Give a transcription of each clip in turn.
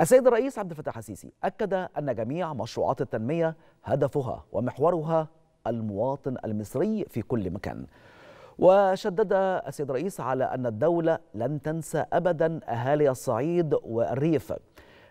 السيد الرئيس عبد الفتاح السيسي أكد أن جميع مشروعات التنمية هدفها ومحورها المواطن المصري في كل مكان وشدد السيد الرئيس على أن الدولة لن تنسى أبدا أهالي الصعيد والريف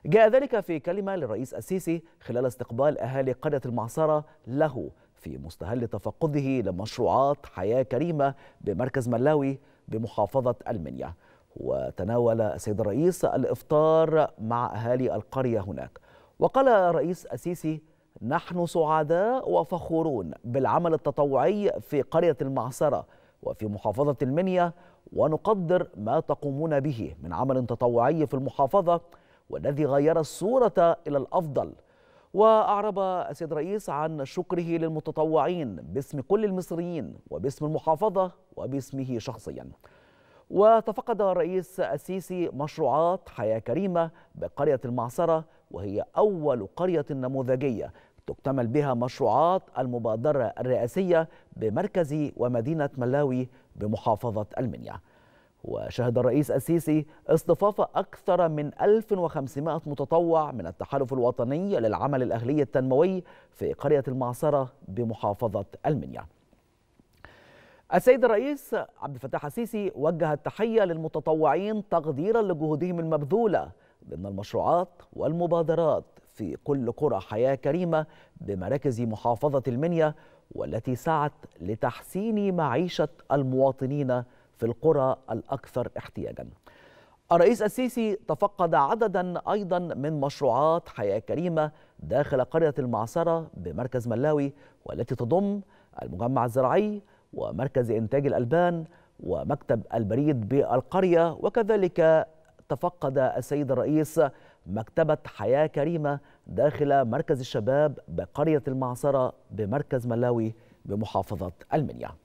جاء ذلك في كلمة للرئيس السيسي خلال استقبال أهالي قرية المعصرة له في مستهل تفقده لمشروعات حياة كريمة بمركز ملاوي بمحافظة المنيا وتناول السيد الرئيس الإفطار مع أهالي القرية هناك وقال الرئيس السيسي نحن سعداء وفخورون بالعمل التطوعي في قرية المعصرة وفي محافظة المنيا ونقدر ما تقومون به من عمل تطوعي في المحافظة والذي غير الصورة إلى الأفضل وأعرب السيد الرئيس عن شكره للمتطوعين باسم كل المصريين وباسم المحافظة وباسمه شخصياً وتفقد الرئيس السيسي مشروعات حياة كريمة بقرية المعصرة وهي أول قرية نموذجية تكتمل بها مشروعات المبادرة الرئاسية بمركز ومدينة ملاوي بمحافظة المنيا وشهد الرئيس السيسي اصطفاف أكثر من 1500 متطوع من التحالف الوطني للعمل الأهلي التنموي في قرية المعصرة بمحافظة المنيا السيد الرئيس عبد الفتاح السيسي وجه التحية للمتطوعين تقديرا لجهودهم المبذولة ضمن المشروعات والمبادرات في كل قرى حياة كريمة بمراكز محافظة المنيا والتي سعت لتحسين معيشة المواطنين في القرى الأكثر احتياجا الرئيس السيسي تفقد عددا أيضا من مشروعات حياة كريمة داخل قرية المعصرة بمركز ملاوي والتي تضم المجمع الزراعي ومركز إنتاج الألبان ومكتب البريد بالقرية وكذلك تفقد السيد الرئيس مكتبة حياة كريمة داخل مركز الشباب بقرية المعصرة بمركز ملاوي بمحافظة المنيا